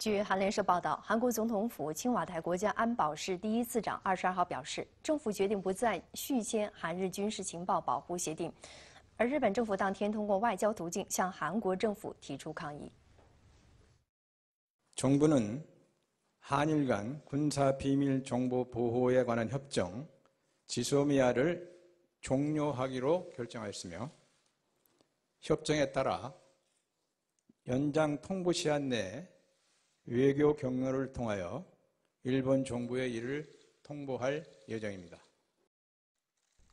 据韩联社报道，韩国总统府青瓦台国家安保室第一次长二十二号表示，政府决定不再续签韩日军事情报保护协定，而日本政府当天通过外交途径向韩国政府提出抗议。政府는한일간군사비밀정보보호에관한협정지소미아를종료하기로결정하였으며협정에따라연장통보시간내에외교경로를통하여일본정부의일을통보할예정입니다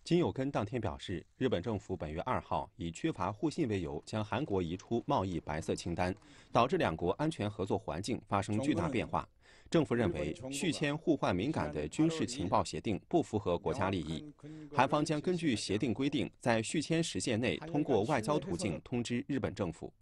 金友根当天表示，日本政府本月二号以缺乏互信为由将韩国移出贸易白色清单，导致两国安全合作环境发生巨大变化。政府认为续签互换敏感的军事情报协定不符合国家利益。韩方将根据协定规定，在续签时限内通过外交途径通知日本政府。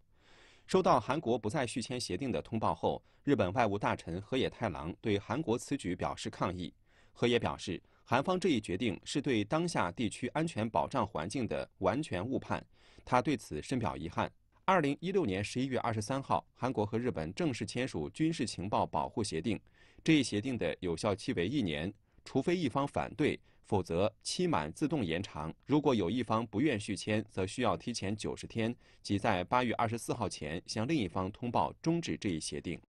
收到韩国不再续签协定的通报后，日本外务大臣河野太郎对韩国此举表示抗议。河野表示，韩方这一决定是对当下地区安全保障环境的完全误判，他对此深表遗憾。二零一六年十一月二十三号，韩国和日本正式签署军事情报保护协定，这一协定的有效期为一年。除非一方反对，否则期满自动延长。如果有一方不愿续签，则需要提前九十天，即在八月二十四号前向另一方通报终止这一协定。